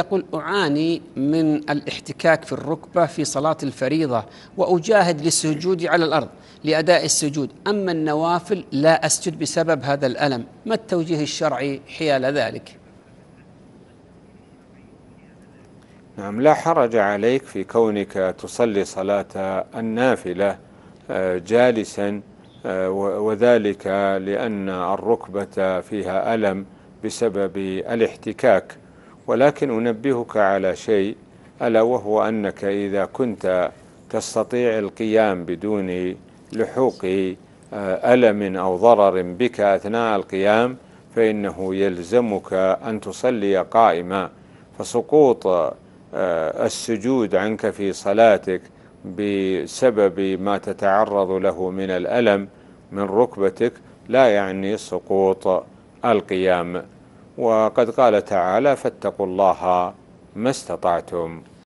يقول أعاني من الاحتكاك في الركبة في صلاة الفريضة وأجاهد للسجود على الأرض لأداء السجود أما النوافل لا أسجد بسبب هذا الألم ما التوجيه الشرعي حيال ذلك نعم لا حرج عليك في كونك تصلي صلاة النافلة آه، جالسا آه، وذلك لأن الركبة فيها ألم بسبب الاحتكاك ولكن أنبهك على شيء ألا وهو أنك إذا كنت تستطيع القيام بدون لحوق آه، ألم أو ضرر بك أثناء القيام فإنه يلزمك أن تصلي قائما فسقوط آه، السجود عنك في صلاتك بسبب ما تتعرض له من الألم من ركبتك لا يعني سقوط القيام وقد قال تعالى فاتقوا الله ما استطعتم